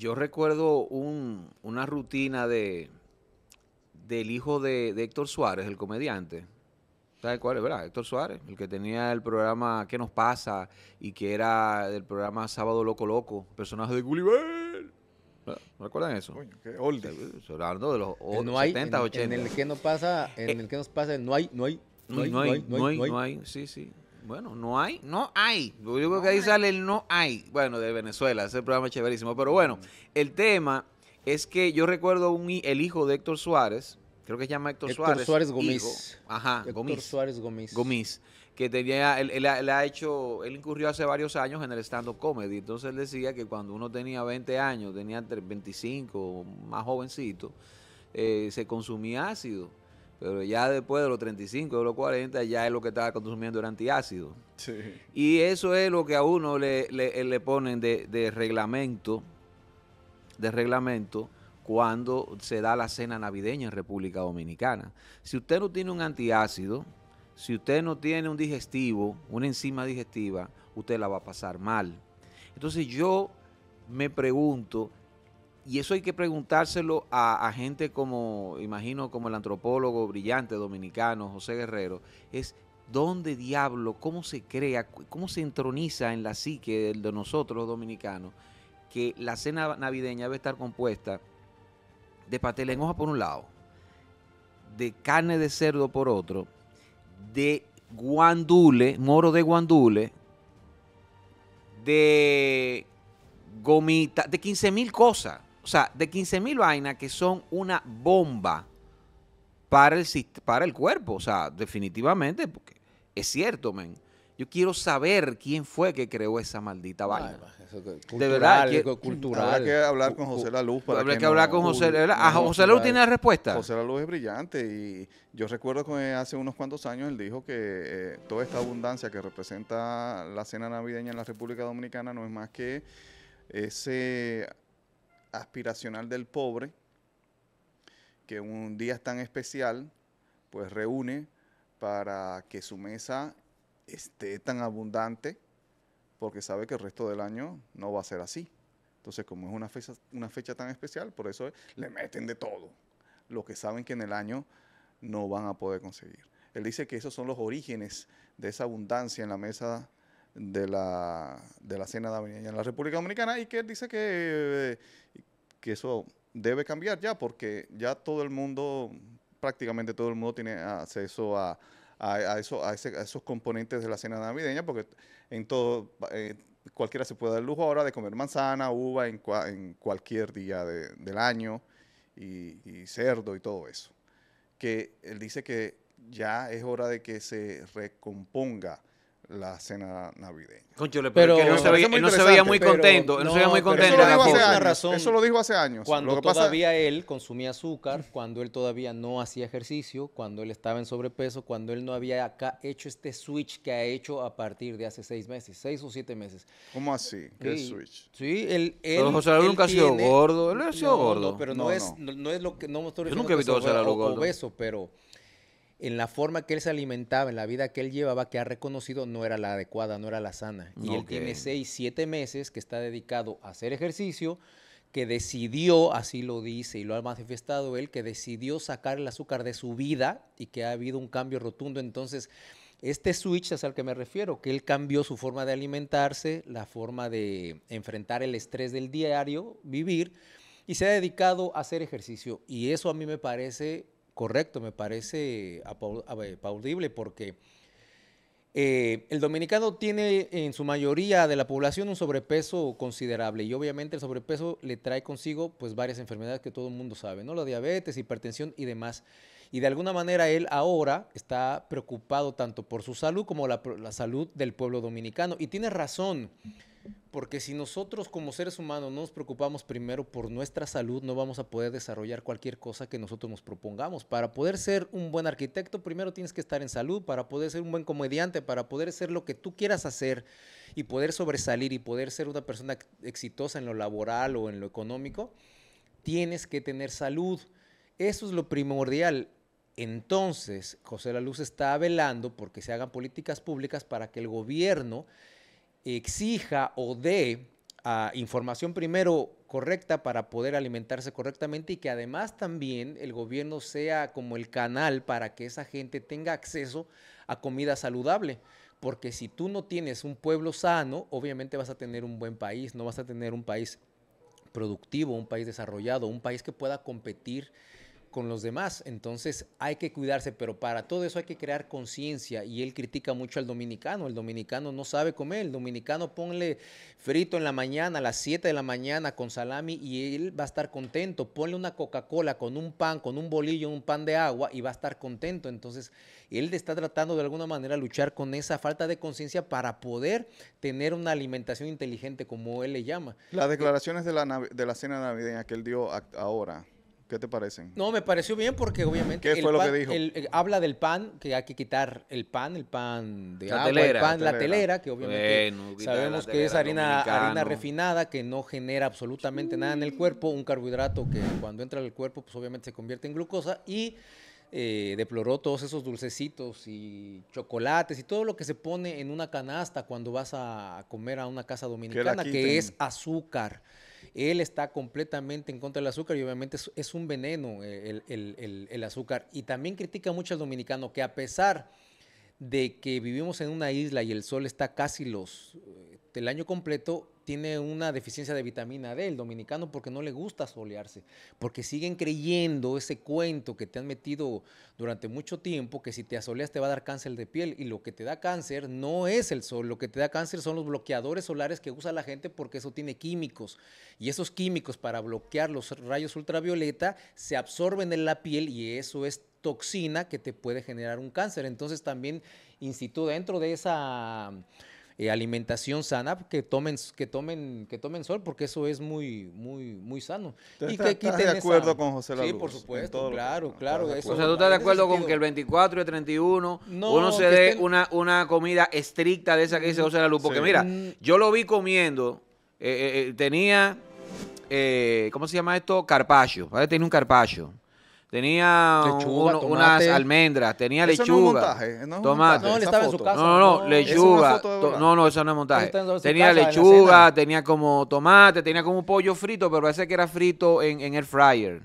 Yo recuerdo un, una rutina de del hijo de, Héctor Suárez, el comediante. ¿Sabes cuál es? ¿Verdad? Héctor Suárez, el que tenía el programa ¿Qué nos pasa? Y que era del programa Sábado Loco Loco, personaje de Gulliver. ¿No recuerdan eso? Coño, qué Hablando de los 70, en, 80. En el que no pasa, en eh, el que nos pasa, no hay, no hay, no hay, no hay, no hay sí, sí. Bueno, no hay, no hay. Lo único que ahí sale el no hay. Bueno, de Venezuela, ese programa es chéverísimo. Pero bueno, mm. el tema es que yo recuerdo un, el hijo de Héctor Suárez, creo que se llama Héctor, Héctor Suárez. Suárez Gómez. Ajá, Héctor Suárez Gómez. Gómez. Que tenía, él, ha hecho, él incurrió hace varios años en el stand-up comedy. Entonces él decía que cuando uno tenía 20 años, tenía 25, más jovencito, eh, se consumía ácido pero ya después de los 35, de los 40, ya es lo que estaba consumiendo el antiácido. Y eso es lo que a uno le, le, ponen de, reglamento, de reglamento cuando se da la cena navideña en República Dominicana. Si usted no tiene un antiácido, si usted no tiene un digestivo, una enzima digestiva, usted la va a pasar mal. Entonces yo me pregunto y eso hay que preguntárselo a, gente como, imagino, como el antropólogo brillante dominicano José Guerrero, es dónde diablo, cómo se crea, cómo se entroniza en la psique de, nosotros los dominicanos que la cena navideña debe estar compuesta de paté en hoja por un lado, de carne de cerdo por otro, de guandule, moro de guandule, de gomita, de 15 mil cosas o sea, de 15.000 vainas que son una bomba para el, para el cuerpo. O sea, definitivamente, porque es cierto, men. Yo quiero saber quién fue que creó esa maldita vaina. de verdad, cultural. que hablar con José Laluz para Habrá que, hablar con José. Ah, no, José Luz tiene la respuesta. José Luz es brillante y yo recuerdo que hace unos cuantos años él dijo que eh, toda esta abundancia que representa la cena navideña en la República Dominicana no es más que ese aspiracional del pobre, que un día tan especial, pues reúne para que su mesa esté tan abundante, porque sabe que el resto del año no va a ser así. Entonces, como es una fecha, una fecha tan especial, por eso le meten de todo, lo que saben que en el año no van a poder conseguir. Él dice que esos son los orígenes de esa abundancia en la mesa de la, de la cena navideña en la República Dominicana y que él dice que, que eso debe cambiar ya porque ya todo el mundo, prácticamente todo el mundo tiene acceso a, esos componentes de la cena navideña, porque en todo, eh, cualquiera se puede dar el lujo ahora de comer manzana, uva en, cualquier día del año, y, y, cerdo y todo eso. Que él dice que ya es hora de que se recomponga la cena navideña. Concho pero, pero no, se veía, él no se veía muy contento. él no, se veía muy contento. Eso lo, dijo hace años, razón, eso lo dijo hace años. Cuando todavía él consumía azúcar, cuando él todavía no hacía ejercicio, cuando él estaba en sobrepeso, cuando él no había acá hecho este switch que ha hecho a partir de hace seis meses, seis o siete meses. ¿Cómo así? ¿Qué switch? Sí, él, él José Luis nunca ha sido gordo. Él ha sido gordo. pero no, es, no. es lo que... No, Yo nunca he visto a José Luis gordo. pero en la forma que él se alimentaba, en la vida que él llevaba, que ha reconocido no era la adecuada, no era la sana. Y él tiene seis, siete meses que está dedicado a hacer ejercicio, que decidió, así lo dice y lo ha manifestado él, que decidió sacar el azúcar de su vida y que ha habido un cambio rotundo. Entonces, este switch es al que me refiero, que él cambió su forma de alimentarse, la forma de enfrentar el estrés del diario, vivir, y se ha dedicado a hacer ejercicio. Y eso a mí me parece correcto, me parece aplaudible porque eh, el dominicano tiene en su mayoría de la población un sobrepeso considerable y obviamente el sobrepeso le trae consigo pues varias enfermedades que todo el mundo sabe, ¿no? La diabetes, hipertensión y demás. Y de alguna manera él ahora está preocupado tanto por su salud como la, la salud del pueblo dominicano. Y tiene razón. Porque si nosotros como seres humanos no nos preocupamos primero por nuestra salud, no vamos a poder desarrollar cualquier cosa que nosotros nos propongamos. Para poder ser un buen arquitecto, primero tienes que estar en salud, para poder ser un buen comediante, para poder ser lo que tú quieras hacer y poder sobresalir y poder ser una persona exitosa en lo laboral o en lo económico, tienes que tener salud. Eso es lo primordial. Entonces, José La Luz está velando porque se hagan políticas públicas para que el gobierno exija o dé ah, información primero correcta para poder alimentarse correctamente y que además también el gobierno sea como el canal para que esa gente tenga acceso a comida saludable. Porque si tú no tienes un pueblo sano, obviamente vas a tener un buen país, no vas a tener un país productivo, un país desarrollado, un país que pueda competir con los demás. Entonces hay que cuidarse, pero para todo eso hay que crear conciencia. Y él critica mucho al dominicano. El dominicano no sabe comer. El dominicano ponle frito en la mañana, a las 7 de la mañana, con salami y él va a estar contento. Ponle una Coca-Cola con un pan, con un bolillo, un pan de agua y va a estar contento. Entonces él está tratando de alguna manera luchar con esa falta de conciencia para poder tener una alimentación inteligente, como él le llama. Las declaraciones de la, de la cena navideña que él dio ahora ¿Qué te parecen? No, me pareció bien porque obviamente. lo eh, habla del pan, que hay que quitar el pan, el pan de la telera, el pan, la que obviamente sabemos que es harina, harina refinada que no genera absolutamente nada en el cuerpo, un carbohidrato que cuando entra al cuerpo, pues obviamente se convierte en glucosa y. Eh, deploró todos esos dulcecitos y chocolates y todo lo que se pone en una canasta cuando vas a comer a una casa dominicana, que es azúcar. Él está completamente en contra del azúcar y obviamente es, un veneno eh, el, el azúcar. Y también critica mucho al dominicano que a pesar de que vivimos en una isla y el sol está casi los eh, el año completo tiene una deficiencia de vitamina D el dominicano porque no le gusta solearse, porque siguen creyendo ese cuento que te han metido durante mucho tiempo que si te asoleas te va a dar cáncer de piel y lo que te da cáncer no es el sol, lo que te da cáncer son los bloqueadores solares que usa la gente porque eso tiene químicos y esos químicos para bloquear los rayos ultravioleta se absorben en la piel y eso es toxina que te puede generar un cáncer. Entonces también insisto dentro de esa eh, alimentación sana que tomen, que tomen, que tomen sol, porque eso es muy, muy, muy sano. ¿Estás de acuerdo con José Luis Sí, por supuesto, claro, claro. o sea, ¿tú estás de acuerdo con que el 24 y el 31 uno se dé una, comida estricta de esa que dice mm. José Luz? Porque mira, mm. yo lo vi comiendo, eh, eh, tenía, ¿cómo se llama esto? Carpacho, ¿vale? Tenía un carpacho tenía unas almendras, tenía lechuga, tomate. no, No, no, lechuga. No, no, eso no es montaje. Tenía lechuga, tenía como tomate, tenía como pollo frito, pero parece que era frito en, en el fryer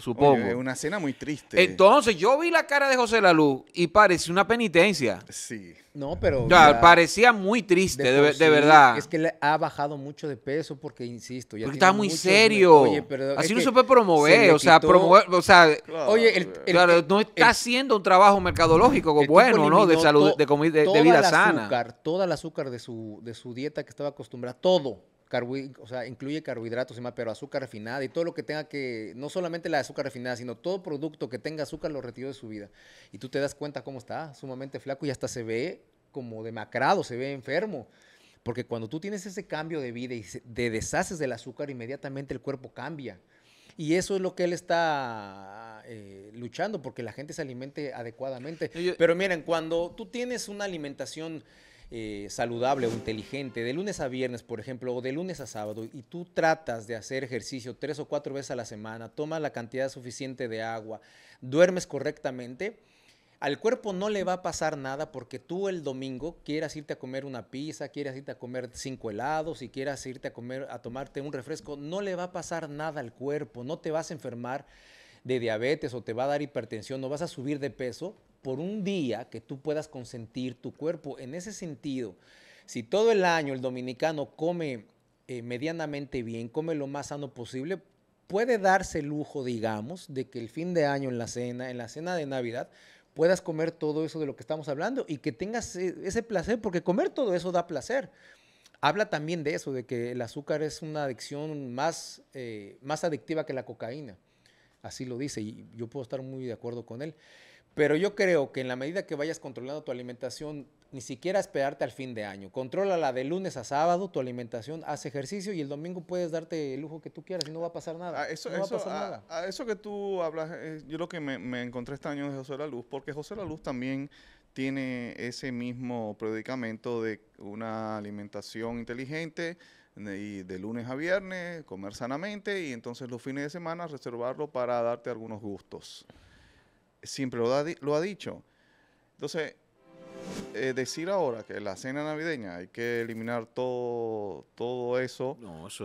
supongo. es una escena muy triste. Entonces, yo vi la cara de José Lalú y parecía una penitencia. Sí. No, pero... parecía muy triste, de, verdad. Es que le ha bajado mucho de peso porque, insisto... Ya porque está muy serio. Oye, pero Así no se puede promover, o sea, promover, o sea... no está haciendo un trabajo mercadológico bueno, ¿no? De salud, de, comida, de, vida sana. Azúcar, toda el azúcar de su, de su dieta que estaba acostumbrada, todo o sea, incluye carbohidratos y más, pero azúcar refinada y todo lo que tenga que, no solamente la azúcar refinada, sino todo producto que tenga azúcar lo retiró de su vida. Y tú te das cuenta cómo está, sumamente flaco y hasta se ve como demacrado, se ve enfermo. Porque cuando tú tienes ese cambio de vida y de deshaces del azúcar, inmediatamente el cuerpo cambia. Y eso es lo que él está eh, luchando, porque la gente se alimente adecuadamente. Pero miren, cuando tú tienes una alimentación eh, saludable o inteligente de lunes a viernes, por ejemplo, o de lunes a sábado, y tú tratas de hacer ejercicio tres o cuatro veces a la semana, tomas la cantidad suficiente de agua, duermes correctamente, al cuerpo no le va a pasar nada porque tú el domingo quieras irte a comer una pizza, quieras irte a comer cinco helados y quieras irte a comer a tomarte un refresco, no le va a pasar nada al cuerpo, no te vas a enfermar de diabetes o te va a dar hipertensión, no vas a subir de peso por un día que tú puedas consentir tu cuerpo. En ese sentido, si todo el año el dominicano come eh, medianamente bien, come lo más sano posible, puede darse el lujo, digamos, de que el fin de año en la cena, en la cena de Navidad, puedas comer todo eso de lo que estamos hablando y que tengas e, ese placer, porque comer todo eso da placer. Habla también de eso, de que el azúcar es una adicción más, eh, más adictiva que la cocaína. Así lo dice y yo puedo estar muy de acuerdo con él. Pero yo creo que en la medida que vayas controlando tu alimentación, ni siquiera esperarte al fin de año. Contrólala de lunes a sábado, tu alimentación, haz ejercicio y el domingo puedes darte el lujo que tú quieras y no va a pasar nada. Ah, eso, a ah, ah, eso que tú hablas, eh, yo lo que me, encontré este año es José La Luz, porque José La Luz también tiene ese mismo predicamento de una alimentación inteligente y de lunes a viernes, comer sanamente y entonces los fines de semana reservarlo para darte algunos gustos siempre lo, ha dicho. Entonces, eh, decir ahora que la cena navideña hay que eliminar todo, todo eso.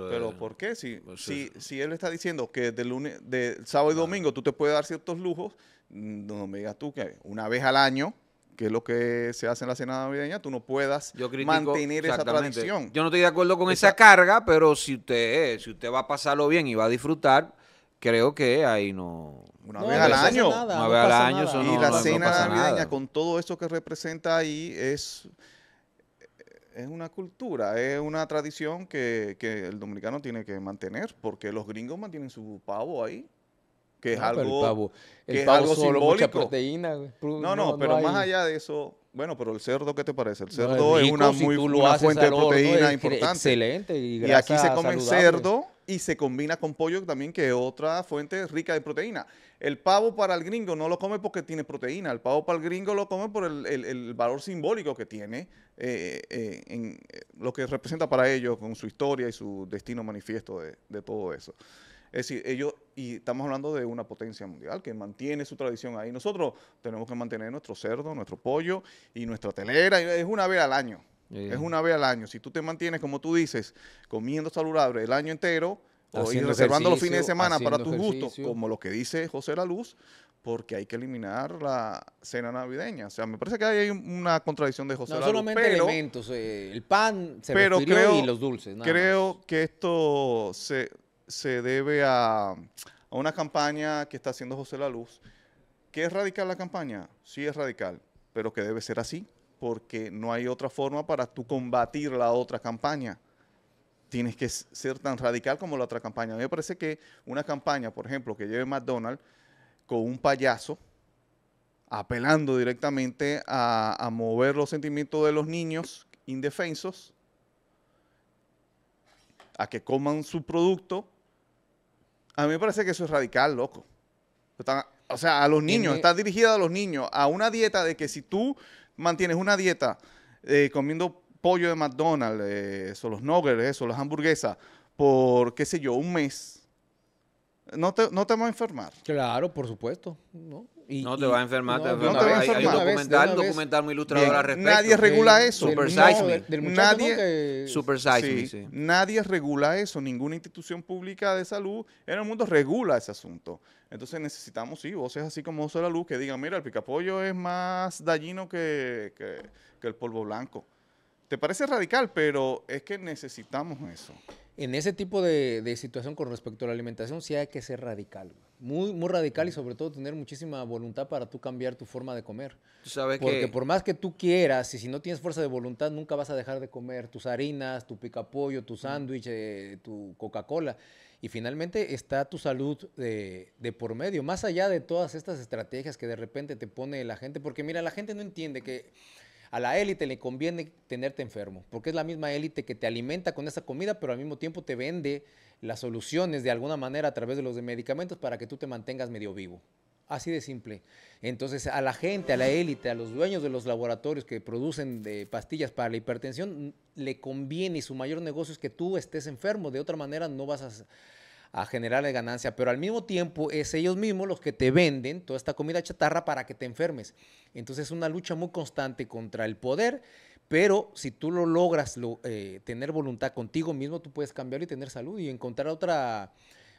Pero ¿por qué? Si, si, él está diciendo que de lunes, de sábado y domingo tú te puedes dar ciertos lujos, no me digas tú que una vez al año que es lo que se hace en la cena navideña, tú no puedas mantener esa tradición. Yo no estoy de acuerdo con esa, esa carga, pero si usted, si usted va a pasarlo bien y va a disfrutar, creo que ahí no. Una vez al año. una vez al año. y la cena navideña, con todo eso que representa ahí, es, es una cultura, es una tradición que, el dominicano tiene que mantener, porque los gringos mantienen su pavo ahí. Que es ah, algo, el pavo, solo, simbólico. Mucha proteína, no, no, pero más allá de eso, bueno, pero el cerdo, ¿qué te parece? El cerdo es, una, muy, fuente de proteína importante. Excelente. Y, y aquí se come el cerdo y se combina con pollo también, que es otra fuente rica de proteína. El pavo para el gringo no lo come porque tiene proteína, el pavo para el gringo lo come por el, valor simbólico que tiene, eh, eh, en eh, lo que representa para ellos con su historia y su destino manifiesto de, de todo eso. Es decir, ellos, y estamos hablando de una potencia mundial que mantiene su tradición ahí. Nosotros tenemos que mantener nuestro cerdo, nuestro pollo y nuestra telera, es una vez al año. Es eh. una vez al año. Si tú te mantienes, como tú dices, comiendo saludable el año entero o reservando los fines de semana para tus gustos, como lo que dice José La Luz, porque hay que eliminar la cena navideña. O sea, me parece que hay una contradicción de José Laluz. La Luz. No solamente eh, el pan se pero y los dulces. creo que esto se, debe a, una campaña que está haciendo José La Luz. ¿Qué es radical la campaña? Sí es radical, pero que debe ser así porque no hay otra forma para tú combatir la otra campaña. Tienes que ser tan radical como la otra campaña. A mí me parece que una campaña, por ejemplo, que lleve McDonald's con un payaso, apelando directamente a, mover los sentimientos de los niños indefensos, a que coman su producto, a mí me parece que eso es radical, loco. o sea, a los niños, está dirigida a los niños, a una dieta de que si tú mantienes una dieta eh, comiendo pollo de McDonald's, eh, o los nuggets, o las hamburguesas, por, qué sé yo, un mes, no te, no te vas a enfermar. Claro, por supuesto. ¿no? no te vas a enfermar, te Hay, un documental, un documental muy ilustrador al respecto. Nadie regula eso. Super Size nadie, Super Nadie regula eso. Ninguna institución pública de salud en el mundo regula ese asunto. Entonces necesitamos, sí, voces así como Voz de la Luz que digan, mira, el picapollo es más dañino que, que, que el polvo blanco. Te parece radical, pero es que necesitamos eso en ese tipo de, situación con respecto a la alimentación sí hay que ser radical, muy muy radical y sobre todo tener muchísima voluntad para tú cambiar tu forma de comer. Porque por más que tú quieras y si no tienes fuerza de voluntad nunca vas a dejar de comer tus harinas, tu pollo, tu sándwich, eh, tu Coca-Cola y finalmente está tu salud de, por medio, más allá de todas estas estrategias que de repente te pone la gente, porque mira, la gente no entiende que a la élite le conviene tenerte enfermo, porque es la misma élite que te alimenta con esa comida, pero al mismo tiempo te vende las soluciones de alguna manera a través de los medicamentos para que tú te mantengas medio vivo. Así de simple. Entonces, a la gente, a la élite, a los dueños de los laboratorios que producen de eh, pastillas para la hipertensión, le conviene y su mayor negocio es que tú estés enfermo. De otra manera, no vas a a generarle ganancia, pero al mismo tiempo es ellos mismos los que te venden toda esta comida chatarra para que te enfermes. Entonces es una lucha muy constante contra el poder, pero si tú lo logras lo, eh, tener voluntad contigo mismo, tú puedes cambiar y tener salud y encontrar otra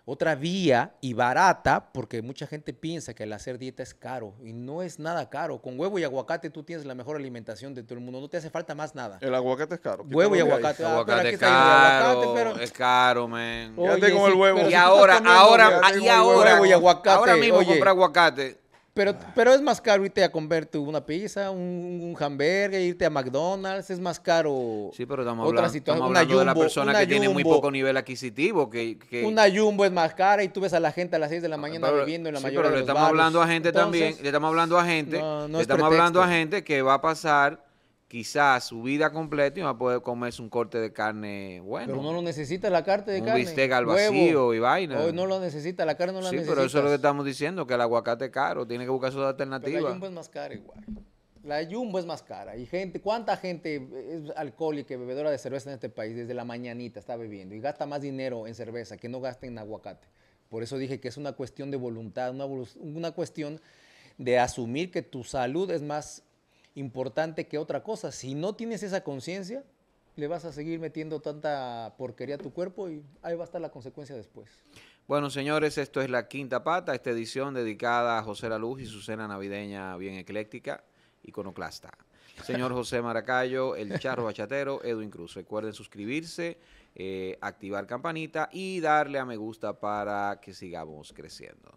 otra vía y barata, porque mucha gente piensa que el hacer dieta es caro y no es nada caro. Con huevo y aguacate tú tienes la mejor alimentación de todo el mundo, no te hace falta más nada. El aguacate es caro. Huevo y aguacate. Ah, aguacate es caro, es caro, man. Oye, el huevo. Y, ahora, ahora, y ahora, ahora, mismo comprar aguacate pero, ah. pero es más caro irte a tú una pizza, un, un hamburger, irte a McDonald's, es más caro. Sí, pero estamos otra hablando, situación. una persona que tiene muy poco nivel adquisitivo. Que, Una jumbo es más cara y tú ves a la gente a las 6 de la ah, mañana viviendo en la sí, mayoría pero le estamos hablando a gente también, le estamos hablando a gente, le estamos hablando a gente que va a pasar quizás su vida completa y va a poder comerse un corte de carne bueno. Pero no lo necesita la carne de carne. bistec al vacío y vaina. no lo necesita, la carne no la necesita. Sí, pero eso es lo que estamos diciendo, que el aguacate es caro, tiene que buscar sus alternativa. la yumbo es más cara igual. La yumbo es más cara. Y gente, ¿cuánta gente es alcohólica bebedora de cerveza en este país desde la mañanita está bebiendo y gasta más dinero en cerveza que no gasta en aguacate? Por eso dije que es una cuestión de voluntad, una, una cuestión de asumir que tu salud es más importante que otra cosa. Si no tienes esa conciencia, le vas a seguir metiendo tanta porquería a tu cuerpo y ahí va a estar la consecuencia después. Bueno, señores, esto es La Quinta Pata, esta edición dedicada a José La Luz y su cena navideña bien ecléctica, iconoclasta. Señor José Maracayo, el Charro Bachatero, Edwin Cruz. Recuerden suscribirse, eh, activar campanita y darle a me gusta para que sigamos creciendo.